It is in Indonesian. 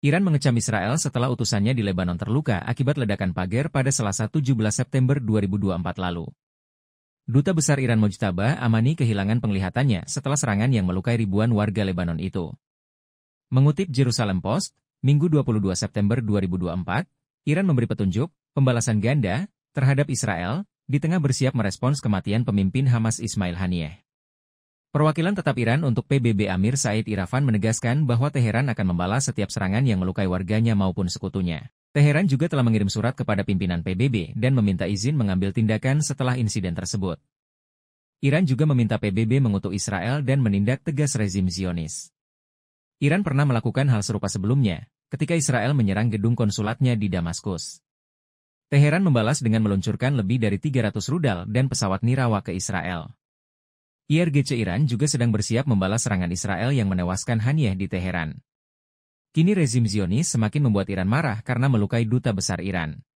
Iran mengecam Israel setelah utusannya di Lebanon terluka akibat ledakan pagar pada Selasa 17 September 2024 lalu. Duta Besar Iran Mojtaba Amani kehilangan penglihatannya setelah serangan yang melukai ribuan warga Lebanon itu. Mengutip Jerusalem Post, Minggu 22 September 2024, Iran memberi petunjuk, pembalasan ganda, terhadap Israel, di tengah bersiap merespons kematian pemimpin Hamas Ismail Haniyeh. Perwakilan tetap Iran untuk PBB Amir Said Irafan menegaskan bahwa Teheran akan membalas setiap serangan yang melukai warganya maupun sekutunya. Teheran juga telah mengirim surat kepada pimpinan PBB dan meminta izin mengambil tindakan setelah insiden tersebut. Iran juga meminta PBB mengutuk Israel dan menindak tegas rezim Zionis. Iran pernah melakukan hal serupa sebelumnya, ketika Israel menyerang gedung konsulatnya di Damaskus. Teheran membalas dengan meluncurkan lebih dari 300 rudal dan pesawat Nirawa ke Israel. IRGC Iran juga sedang bersiap membalas serangan Israel yang menewaskan Haniyeh di Teheran. Kini rezim Zionis semakin membuat Iran marah karena melukai duta besar Iran.